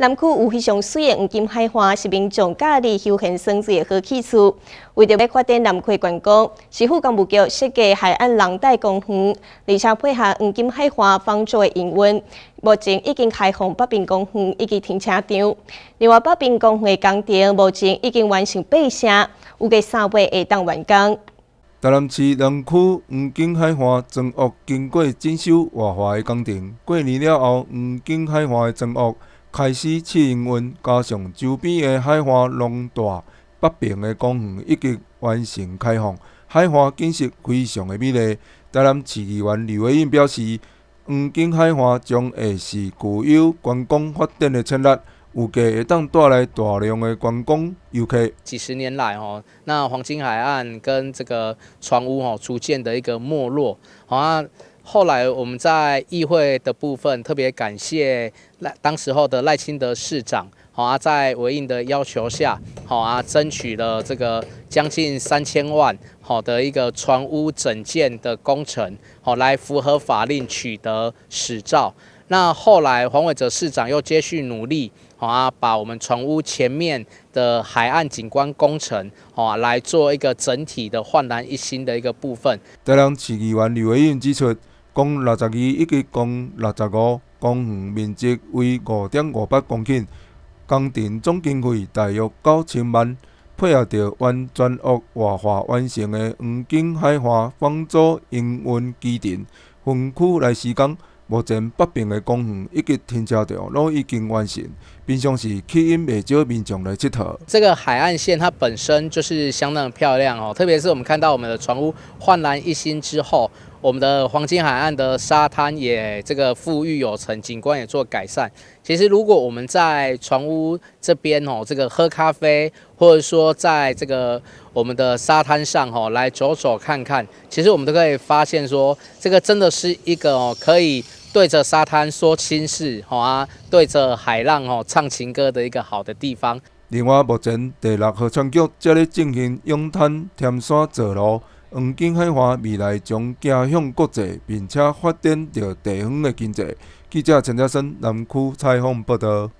南区有非常水的黄金海岸，是民众假日休闲、生聚的好去处。为着发展南区观光，市府干部局设计海岸廊带公园，而且配合黄金海岸方作营运。目前已经开放北滨公园以及停车场。另外，北滨公园的工程目前已经完成八成，有计三月会当完工。台南市南区黄金海岸庄屋经过整修活化的工程，过年了后，黄金海岸的庄屋。开始升温，加上周边的海花龙大北平的公园已经完成开放，海花景色非常的美丽。台南市议员刘伟英表示，黄金海花将会是具有观光发展的潜力，预计会当带来大量的观光游客。几 十年来，哦，那黄金海岸跟这个船屋哦，逐渐的一个没落，啊。后来我们在议会的部分特别感谢赖当时候的赖清德市长，好啊，在维应的要求下，好啊，争取了这个将近三千万好的一个船屋整建的工程，好来符合法令取得使照。那后来黄伟哲市长又接续努力，好啊，把我们船屋前面的海岸景观工程，好啊，来做一个整体的焕然一新的一个部分。德当局议员吕维应指出。共六十二以及共六十五，公园面积为五点五百公顷，工程总经费大约九千万，配合着完全屋外化完成的黄金海岸仿造营运基地。分区来施工，目前北平的公园以及停车场都已经完成，平常是吸引不少民众来佚佗。这个海岸线它本身就是相当漂亮哦，特别是我们看到我们的船屋焕然一新之后。我们的黄金海岸的沙滩也这个富裕有成，景观也做改善。其实，如果我们在船屋这边哦，这个喝咖啡，或者说在这个我们的沙滩上哈，来走走看看，其实我们都可以发现说，这个真的是一个哦，可以对着沙滩说心事，好啊，对着海浪哦唱情歌的一个好的地方。另外，目前第六河川局正咧进行永滩填沙造路。黄金海岸未来将走向国际，并且发展着地方的经济。记者陈嘉森南区采访报道。